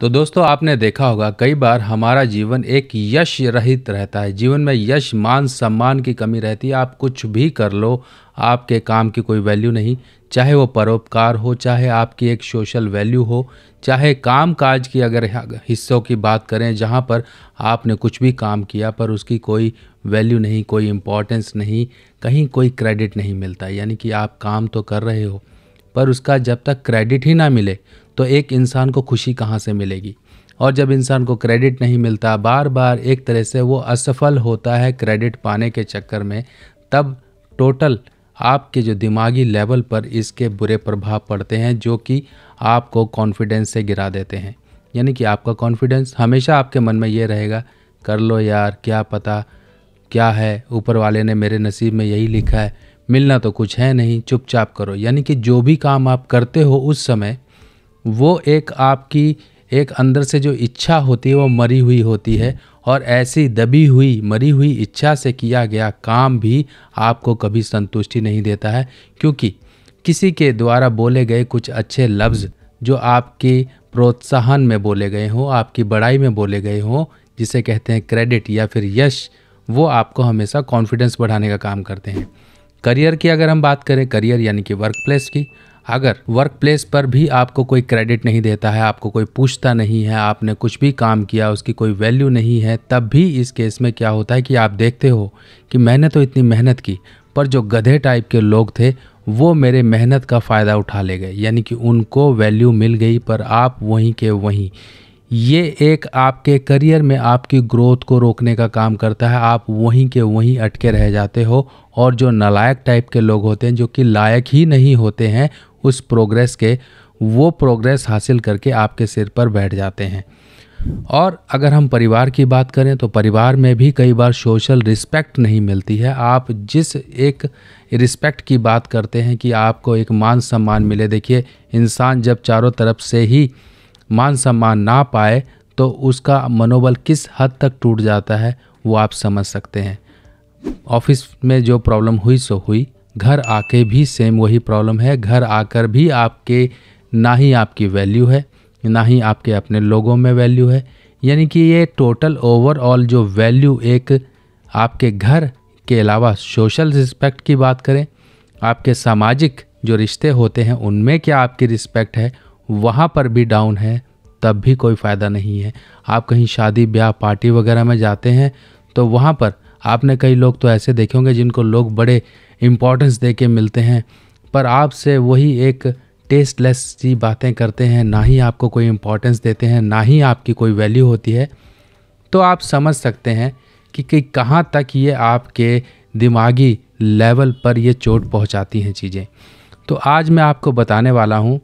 तो दोस्तों आपने देखा होगा कई बार हमारा जीवन एक यश रहित रहता है जीवन में यश मान सम्मान की कमी रहती है आप कुछ भी कर लो आपके काम की कोई वैल्यू नहीं चाहे वो परोपकार हो चाहे आपकी एक सोशल वैल्यू हो चाहे काम काज की अगर हिस्सों की बात करें जहाँ पर आपने कुछ भी काम किया पर उसकी कोई वैल्यू नहीं कोई इम्पोर्टेंस नहीं कहीं कोई क्रेडिट नहीं मिलता यानी कि आप काम तो कर रहे हो पर उसका जब तक क्रेडिट ही ना मिले तो एक इंसान को खुशी कहाँ से मिलेगी और जब इंसान को क्रेडिट नहीं मिलता बार बार एक तरह से वो असफल होता है क्रेडिट पाने के चक्कर में तब टोटल आपके जो दिमागी लेवल पर इसके बुरे प्रभाव पड़ते हैं जो कि आपको कॉन्फिडेंस से गिरा देते हैं यानी कि आपका कॉन्फिडेंस हमेशा आपके मन में ये रहेगा कर लो यार क्या पता क्या है ऊपर वाले ने मेरे नसीब में यही लिखा है मिलना तो कुछ है नहीं चुपचाप करो यानी कि जो भी काम आप करते हो उस समय वो एक आपकी एक अंदर से जो इच्छा होती है वो मरी हुई होती है और ऐसी दबी हुई मरी हुई इच्छा से किया गया काम भी आपको कभी संतुष्टि नहीं देता है क्योंकि किसी के द्वारा बोले गए कुछ अच्छे लफ्ज़ जो आपके प्रोत्साहन में बोले गए हों आपकी बड़ाई में बोले गए हों जिसे कहते हैं क्रेडिट या फिर यश वो आपको हमेशा कॉन्फिडेंस बढ़ाने का काम करते हैं करियर की अगर हम बात करें करियर यानी कि वर्क प्लेस की अगर वर्क प्लेस पर भी आपको कोई क्रेडिट नहीं देता है आपको कोई पूछता नहीं है आपने कुछ भी काम किया उसकी कोई वैल्यू नहीं है तब भी इस केस में क्या होता है कि आप देखते हो कि मैंने तो इतनी मेहनत की पर जो गधे टाइप के लोग थे वो मेरे मेहनत का फ़ायदा उठा ले गए यानी कि उनको वैल्यू मिल गई पर आप वहीं के वहीं ये एक आपके करियर में आपकी ग्रोथ को रोकने का काम करता है आप वहीं के वहीं अटके रह जाते हो और जो नालायक टाइप के लोग होते हैं जो कि लायक ही नहीं होते हैं उस प्रोग्रेस के वो प्रोग्रेस हासिल करके आपके सिर पर बैठ जाते हैं और अगर हम परिवार की बात करें तो परिवार में भी कई बार सोशल रिस्पेक्ट नहीं मिलती है आप जिस एक रिस्पेक्ट की बात करते हैं कि आपको एक मान सम्मान मिले देखिए इंसान जब चारों तरफ से ही मान सम्मान ना पाए तो उसका मनोबल किस हद तक टूट जाता है वो आप समझ सकते हैं ऑफिस में जो प्रॉब्लम हुई सो हुई घर आके भी सेम वही प्रॉब्लम है घर आकर भी आपके ना ही आपकी वैल्यू है ना ही आपके अपने लोगों में वैल्यू है यानी कि ये टोटल ओवरऑल जो वैल्यू एक आपके घर के अलावा सोशल रिस्पेक्ट की बात करें आपके सामाजिक जो रिश्ते होते हैं उनमें क्या आपकी रिस्पेक्ट है वहाँ पर भी डाउन है तब भी कोई फ़ायदा नहीं है आप कहीं शादी ब्याह पार्टी वगैरह में जाते हैं तो वहाँ पर आपने कई लोग तो ऐसे देखे होंगे जिनको लोग बड़े इम्पोर्टेंस दे के मिलते हैं पर आपसे वही एक टेस्टलेस सी बातें करते हैं ना ही आपको कोई इम्पोर्टेंस देते हैं ना ही आपकी कोई वैल्यू होती है तो आप समझ सकते हैं कि, कि कहाँ तक ये आपके दिमागी लेवल पर ये चोट पहुँचाती हैं चीज़ें तो आज मैं आपको बताने वाला हूँ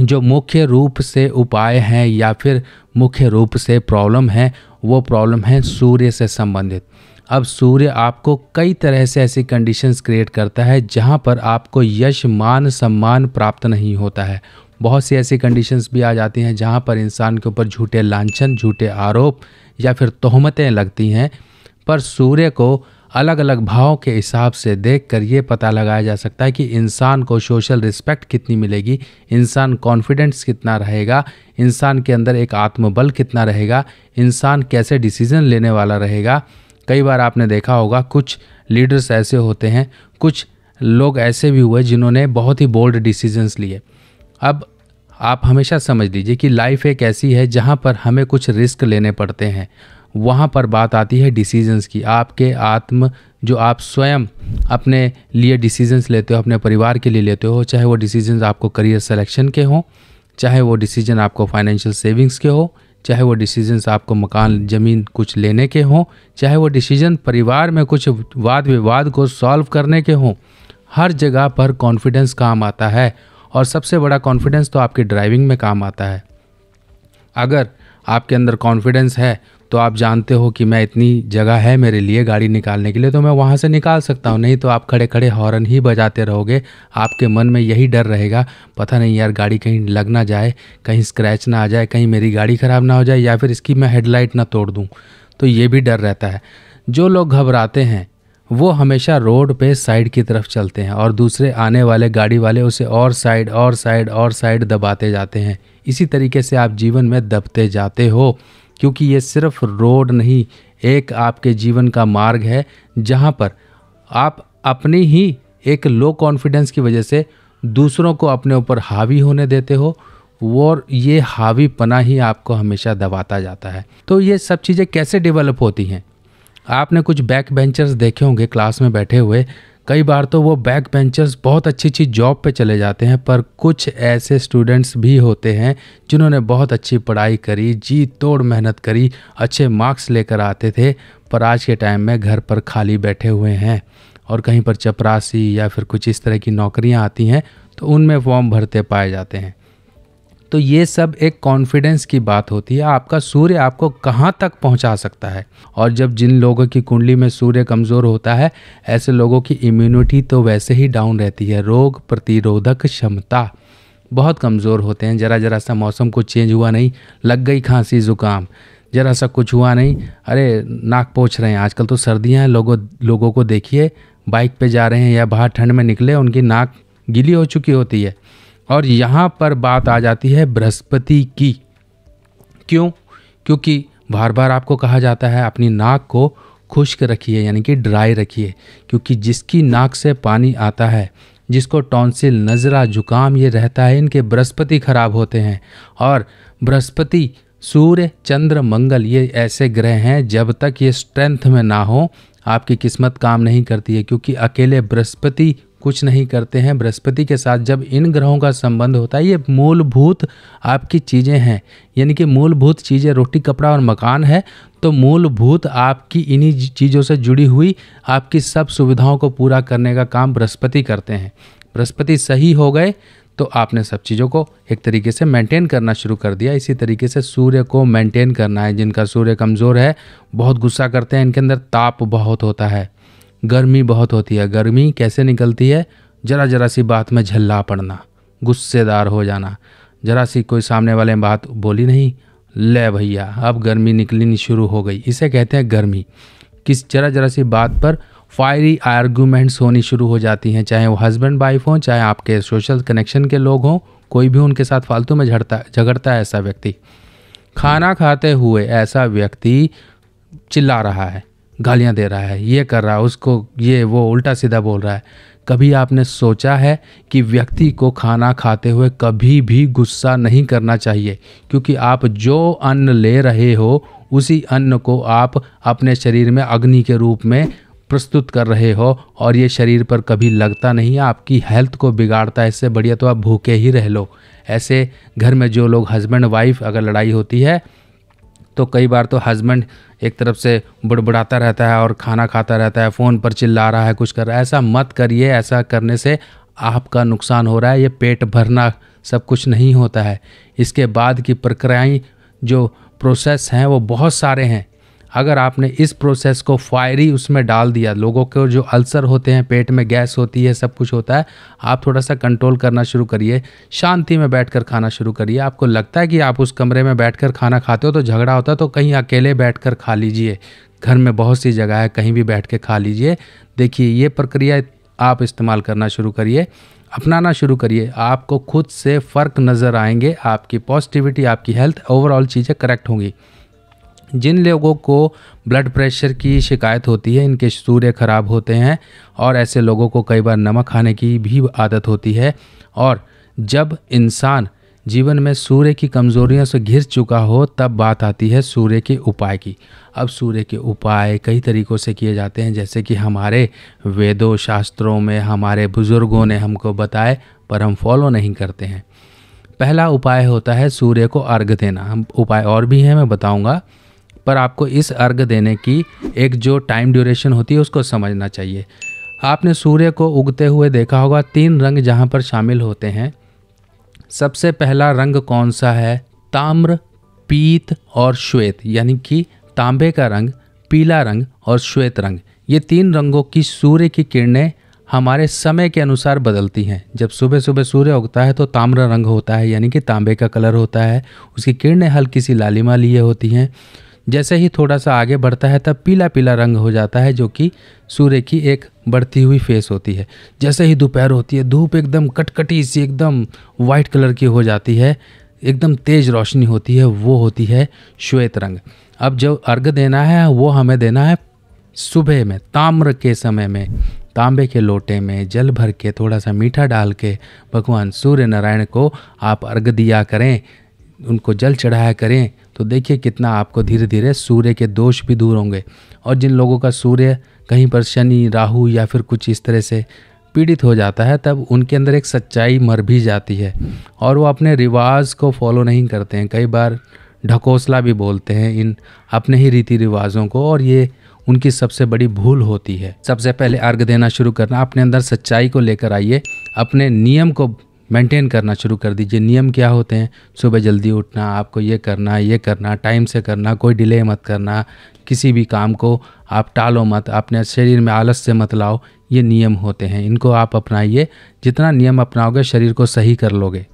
जो मुख्य रूप से उपाय हैं या फिर मुख्य रूप से प्रॉब्लम है वो प्रॉब्लम है सूर्य से संबंधित अब सूर्य आपको कई तरह से ऐसी कंडीशंस क्रिएट करता है जहाँ पर आपको यश मान सम्मान प्राप्त नहीं होता है बहुत सी ऐसी कंडीशंस भी आ जाती हैं जहाँ पर इंसान के ऊपर झूठे लांछन झूठे आरोप या फिर तोहमतें लगती हैं पर सूर्य को अलग अलग भाव के हिसाब से देख कर ये पता लगाया जा सकता है कि इंसान को सोशल रिस्पेक्ट कितनी मिलेगी इंसान कॉन्फिडेंस कितना रहेगा इंसान के अंदर एक आत्मबल कितना रहेगा इंसान कैसे डिसीज़न लेने वाला रहेगा कई बार आपने देखा होगा कुछ लीडर्स ऐसे होते हैं कुछ लोग ऐसे भी हुए जिन्होंने बहुत ही बोल्ड डिसीजंस लिए अब आप हमेशा समझ लीजिए कि लाइफ एक ऐसी है जहाँ पर हमें कुछ रिस्क लेने पड़ते हैं वहाँ पर बात आती है डिसीजंस की आपके आत्म जो आप स्वयं अपने लिए डिसीजंस लेते हो अपने परिवार के लिए लेते हो चाहे वो डिसीजंस आपको करियर सिलेक्शन के हों चाहे वो डिसीजन आपको फाइनेंशियल सेविंग्स के हों चाहे वो डिसीजंस आपको मकान ज़मीन कुछ लेने के हों चाहे वो डिसीजन परिवार में कुछ वाद विवाद को सॉल्व करने के हों हर जगह पर कॉन्फिडेंस काम आता है और सबसे बड़ा कॉन्फिडेंस तो आपकी ड्राइविंग में काम आता है अगर आपके अंदर कॉन्फिडेंस है तो आप जानते हो कि मैं इतनी जगह है मेरे लिए गाड़ी निकालने के लिए तो मैं वहाँ से निकाल सकता हूँ नहीं तो आप खड़े खड़े हॉर्न ही बजाते रहोगे आपके मन में यही डर रहेगा पता नहीं यार गाड़ी कहीं लग ना जाए कहीं स्क्रैच ना आ जाए कहीं मेरी गाड़ी ख़राब ना हो जाए या फिर इसकी मैं हेडलाइट ना तोड़ दूँ तो ये भी डर रहता है जो लोग घबराते हैं वो हमेशा रोड पे साइड की तरफ चलते हैं और दूसरे आने वाले गाड़ी वाले उसे और साइड और साइड और साइड दबाते जाते हैं इसी तरीके से आप जीवन में दबते जाते हो क्योंकि ये सिर्फ रोड नहीं एक आपके जीवन का मार्ग है जहाँ पर आप अपनी ही एक लो कॉन्फिडेंस की वजह से दूसरों को अपने ऊपर हावी होने देते हो और ये हावी पना ही आपको हमेशा दबाता जाता है तो ये सब चीज़ें कैसे डेवलप होती हैं आपने कुछ बैक बेंचर्स देखे होंगे क्लास में बैठे हुए कई बार तो वो बैक बेंचर्स बहुत अच्छी अच्छी जॉब पे चले जाते हैं पर कुछ ऐसे स्टूडेंट्स भी होते हैं जिन्होंने बहुत अच्छी पढ़ाई करी जी तोड़ मेहनत करी अच्छे मार्क्स लेकर आते थे पर आज के टाइम में घर पर खाली बैठे हुए हैं और कहीं पर चपरासी या फिर कुछ इस तरह की नौकरियां आती हैं तो उनमें फॉर्म भरते पाए जाते हैं तो ये सब एक कॉन्फिडेंस की बात होती है आपका सूर्य आपको कहाँ तक पहुँचा सकता है और जब जिन लोगों की कुंडली में सूर्य कमज़ोर होता है ऐसे लोगों की इम्यूनिटी तो वैसे ही डाउन रहती है रोग प्रतिरोधक क्षमता बहुत कमज़ोर होते हैं ज़रा ज़रा सा मौसम कुछ चेंज हुआ नहीं लग गई खांसी ज़ुकाम ज़रा सा कुछ हुआ नहीं अरे नाक पोछ रहे हैं आजकल तो सर्दियाँ हैं लोगों लोगों को देखिए बाइक पे जा रहे हैं या बाहर ठंड में निकले उनकी नाक गीली हो चुकी होती है और यहाँ पर बात आ जाती है बृहस्पति की क्यों क्योंकि बार बार आपको कहा जाता है अपनी नाक को खुश्क रखिए यानी कि ड्राई रखिए क्योंकि जिसकी नाक से पानी आता है जिसको टॉन्सिल नज़रा जुकाम ये रहता है इनके बृहस्पति खराब होते हैं और बृहस्पति सूर्य चंद्र मंगल ये ऐसे ग्रह हैं जब तक ये स्ट्रेंथ में ना हो आपकी किस्मत काम नहीं करती है क्योंकि अकेले बृहस्पति कुछ नहीं करते हैं बृहस्पति के साथ जब इन ग्रहों का संबंध होता है ये मूलभूत आपकी चीज़ें हैं यानी कि मूलभूत चीज़ें रोटी कपड़ा और मकान है तो मूलभूत आपकी इन्हीं चीज़ों से जुड़ी हुई आपकी सब सुविधाओं को पूरा करने का काम बृहस्पति करते हैं बृहस्पति सही हो गए तो आपने सब चीज़ों को एक तरीके से मेंटेन करना शुरू कर दिया इसी तरीके से सूर्य को मेंटेन करना है जिनका सूर्य कमज़ोर है बहुत गुस्सा करते हैं इनके अंदर ताप बहुत होता है गर्मी बहुत होती है गर्मी कैसे निकलती है ज़रा ज़रा सी बात में झल्ला पड़ना गुस्सेदार हो जाना ज़रा सी कोई सामने वाले बात बोली नहीं ले भैया अब गर्मी निकलनी शुरू हो गई इसे कहते हैं गर्मी किस जरा जरा सी बात पर फायरी आर्गूमेंट्स होनी शुरू हो जाती हैं चाहे वो हस्बैंड वाइफ हों चाहे आपके सोशल कनेक्शन के लोग हों कोई भी उनके साथ फालतू में झड़ता झगड़ता है ऐसा व्यक्ति खाना खाते हुए ऐसा व्यक्ति चिल्ला रहा है गालियाँ दे रहा है ये कर रहा है उसको ये वो उल्टा सीधा बोल रहा है कभी आपने सोचा है कि व्यक्ति को खाना खाते हुए कभी भी गुस्सा नहीं करना चाहिए क्योंकि आप जो अन्न ले रहे हो उसी अन्न को आप अपने शरीर में अग्नि के रूप में प्रस्तुत कर रहे हो और ये शरीर पर कभी लगता नहीं आपकी हेल्थ को बिगाड़ता है इससे बढ़िया तो आप भूखे ही रह लो ऐसे घर में जो लोग हस्बैंड वाइफ अगर लड़ाई होती है तो कई बार तो हस्बैंड एक तरफ से बुड़बुड़ाता रहता है और खाना खाता रहता है फ़ोन पर चिल्ला रहा है कुछ कर रहा है ऐसा मत करिए ऐसा करने से आपका नुकसान हो रहा है ये पेट भरना सब कुछ नहीं होता है इसके बाद की प्रक्रियाएँ जो प्रोसेस हैं वो बहुत सारे हैं अगर आपने इस प्रोसेस को फायरी उसमें डाल दिया लोगों को जो अल्सर होते हैं पेट में गैस होती है सब कुछ होता है आप थोड़ा सा कंट्रोल करना शुरू करिए शांति में बैठकर खाना शुरू करिए आपको लगता है कि आप उस कमरे में बैठकर खाना खाते हो तो झगड़ा होता है तो कहीं अकेले बैठकर खा लीजिए घर में बहुत सी जगह है कहीं भी बैठ के खा लीजिए देखिए ये प्रक्रिया आप इस्तेमाल करना शुरू करिए अपनाना शुरू करिए आपको खुद से फ़र्क नज़र आएंगे आपकी पॉजिटिविटी आपकी हेल्थ ओवरऑल चीज़ें करेक्ट होंगी जिन लोगों को ब्लड प्रेशर की शिकायत होती है इनके सूर्य खराब होते हैं और ऐसे लोगों को कई बार नमक खाने की भी आदत होती है और जब इंसान जीवन में सूर्य की कमज़ोरियों से घिर चुका हो तब बात आती है सूर्य के उपाय की अब सूर्य के उपाय कई तरीक़ों से किए जाते हैं जैसे कि हमारे वेदों शास्त्रों में हमारे बुज़ुर्गों ने हमको बताए पर हम फॉलो नहीं करते हैं पहला उपाय होता है सूर्य को अर्घ देना हम उपाय और भी हैं मैं बताऊंगा पर आपको इस अर्घ देने की एक जो टाइम ड्यूरेशन होती है उसको समझना चाहिए आपने सूर्य को उगते हुए देखा होगा तीन रंग जहाँ पर शामिल होते हैं सबसे पहला रंग कौन सा है ताम्र पीत और श्वेत यानी कि तांबे का रंग पीला रंग और श्वेत रंग ये तीन रंगों की सूर्य की किरणें हमारे समय के अनुसार बदलती हैं जब सुबह सुबह सूर्य उगता है तो ताम्र रंग होता है यानी कि तांबे का कलर होता है उसकी किरणें हल्की सी लालिमा लिए होती हैं जैसे ही थोड़ा सा आगे बढ़ता है तब पीला पीला रंग हो जाता है जो कि सूर्य की एक बढ़ती हुई फेस होती है जैसे ही दोपहर होती है धूप एकदम कटकटी सी एकदम वाइट कलर की हो जाती है एकदम तेज रोशनी होती है वो होती है श्वेत रंग अब जो अर्घ देना है वो हमें देना है सुबह में ताम्र के समय में तांबे के लोटे में जल भर के थोड़ा सा मीठा डाल के भगवान सूर्य नारायण को आप अर्घ दिया करें उनको जल चढ़ाया करें तो देखिए कितना आपको धीरे धीरे सूर्य के दोष भी दूर होंगे और जिन लोगों का सूर्य कहीं पर शनि राहु या फिर कुछ इस तरह से पीड़ित हो जाता है तब उनके अंदर एक सच्चाई मर भी जाती है और वो अपने रिवाज को फॉलो नहीं करते हैं कई बार ढकोसला भी बोलते हैं इन अपने ही रीति रिवाजों को और ये उनकी सबसे बड़ी भूल होती है सबसे पहले अर्घ देना शुरू करना अपने अंदर सच्चाई को लेकर आइए अपने नियम को मेंटेन करना शुरू कर दीजिए नियम क्या होते हैं सुबह जल्दी उठना आपको ये करना ये करना टाइम से करना कोई डिले मत करना किसी भी काम को आप टालो मत अपने शरीर में आलस से मत लाओ ये नियम होते हैं इनको आप अपनाइए जितना नियम अपनाओगे शरीर को सही कर लोगे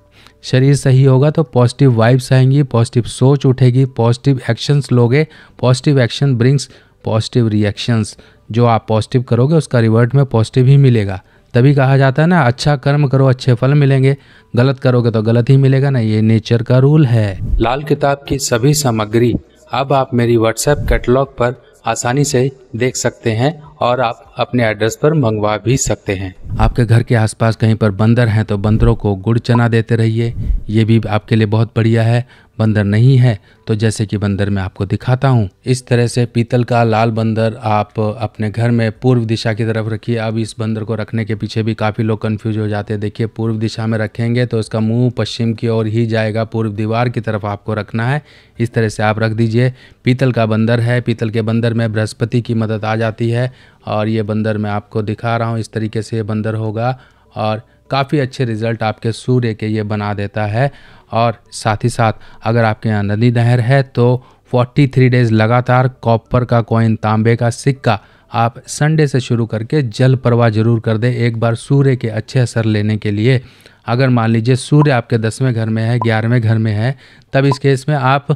शरीर सही होगा तो पॉजिटिव वाइब्स आएंगी पॉजिटिव सोच उठेगी पॉजिटिव एक्शंस लोगे positive action brings positive reactions जो आप पॉजिटिव करोगे उसका रिवर्ट में पॉजिटिव ही मिलेगा तभी कहा जाता है ना अच्छा कर्म करो अच्छे फल मिलेंगे गलत करोगे तो गलत ही मिलेगा ना ये नेचर का रूल है लाल किताब की सभी सामग्री अब आप मेरी व्हाट्सएप कैटलॉग पर आसानी से देख सकते हैं और आप अपने एड्रेस पर मंगवा भी सकते हैं आपके घर के आसपास कहीं पर बंदर हैं तो बंदरों को गुड़ चना देते रहिए ये भी आपके लिए बहुत बढ़िया है बंदर नहीं है तो जैसे कि बंदर मैं आपको दिखाता हूँ इस तरह से पीतल का लाल बंदर आप अपने घर में पूर्व दिशा की तरफ रखिए अब इस बंदर को रखने के पीछे भी काफ़ी लोग कन्फ्यूज हो जाते हैं देखिए पूर्व दिशा में रखेंगे तो इसका मुंह पश्चिम की ओर ही जाएगा पूर्व दीवार की तरफ आपको रखना है इस तरह से आप रख दीजिए पीतल का बंदर है पीतल के बंदर में बृहस्पति की मदद आ जाती है और ये बंदर मैं आपको दिखा रहा हूँ इस तरीके से ये बंदर होगा और काफ़ी अच्छे रिज़ल्ट आपके सूर्य के ये बना देता है और साथ ही साथ अगर आपके यहाँ नदी नहर है तो 43 डेज लगातार कॉपर का कॉइन तांबे का सिक्का आप संडे से शुरू करके जल प्रवाह जरूर कर दें एक बार सूर्य के अच्छे असर लेने के लिए अगर मान लीजिए सूर्य आपके दसवें घर में है ग्यारहवें घर में है तब इस केस में आप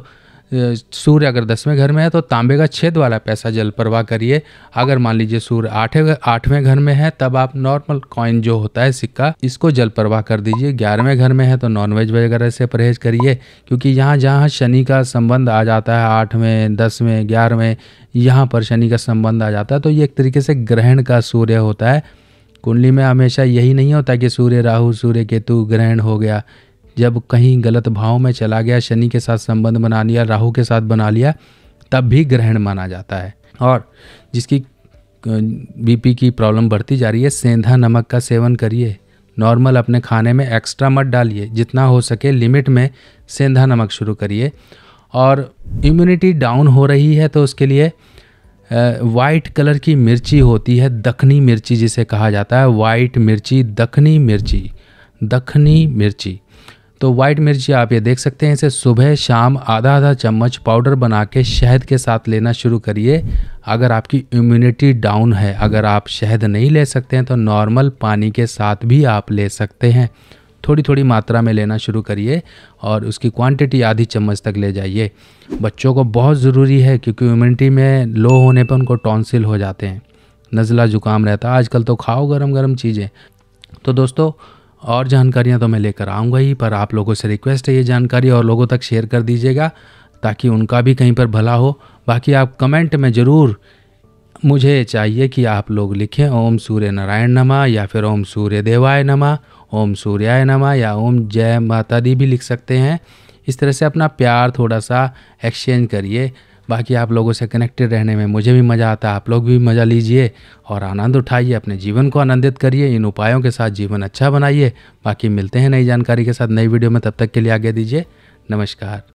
सूर्य अगर दसवें घर में है तो तांबे का छेद वाला पैसा जल प्रवाह करिए अगर मान लीजिए सूर्य आठवें आठवें घर में है तब आप नॉर्मल कॉइन जो होता है सिक्का इसको जल प्रवाह कर दीजिए ग्यारहवें घर में है तो नॉनवेज वगैरह से परहेज करिए क्योंकि यहाँ जहाँ शनि का संबंध आ जाता है आठवें दसवें ग्यारहवें यहाँ पर शनि का संबंध आ जाता है तो ये एक तरीके से ग्रहण का सूर्य होता है कुंडली में हमेशा यही नहीं होता कि सूर्य राहु सूर्य केतु ग्रहण हो गया जब कहीं गलत भाव में चला गया शनि के साथ संबंध बना लिया राहु के साथ बना लिया तब भी ग्रहण माना जाता है और जिसकी बीपी की प्रॉब्लम बढ़ती जा रही है सेंधा नमक का सेवन करिए नॉर्मल अपने खाने में एक्स्ट्रा मत डालिए जितना हो सके लिमिट में सेंधा नमक शुरू करिए और इम्यूनिटी डाउन हो रही है तो उसके लिए वाइट कलर की मिर्ची होती है दखनी मिर्ची जिसे कहा जाता है वाइट मिर्ची दखनी मिर्ची दखनी मिर्ची तो वाइट मिर्ची आप ये देख सकते हैं इसे सुबह शाम आधा आधा चम्मच पाउडर बना के शहद के साथ लेना शुरू करिए अगर आपकी इम्यूनिटी डाउन है अगर आप शहद नहीं ले सकते हैं तो नॉर्मल पानी के साथ भी आप ले सकते हैं थोड़ी थोड़ी मात्रा में लेना शुरू करिए और उसकी क्वांटिटी आधी चम्मच तक ले जाइए बच्चों को बहुत ज़रूरी है क्योंकि इम्यूनिटी में लो होने पर उनको टॉन्सिल हो जाते हैं नज़ला ज़ुकाम रहता है आजकल तो खाओ गरम गरम चीज़ें तो दोस्तों और जानकारियाँ तो मैं लेकर आऊँगा ही पर आप लोगों से रिक्वेस्ट है ये जानकारी और लोगों तक शेयर कर दीजिएगा ताकि उनका भी कहीं पर भला हो बाकी आप कमेंट में ज़रूर मुझे चाहिए कि आप लोग लिखें ओम सूर्य नारायण नमा या फिर ओम सूर्य देवाय नमा ओम सूर्याय नमा या ओम जय माता दी भी लिख सकते हैं इस तरह से अपना प्यार थोड़ा सा एक्सचेंज करिए बाकी आप लोगों से कनेक्टेड रहने में मुझे भी मज़ा आता है आप लोग भी मज़ा लीजिए और आनंद उठाइए अपने जीवन को आनंदित करिए इन उपायों के साथ जीवन अच्छा बनाइए बाकी मिलते हैं नई जानकारी के साथ नई वीडियो में तब तक के लिए आगे दीजिए नमस्कार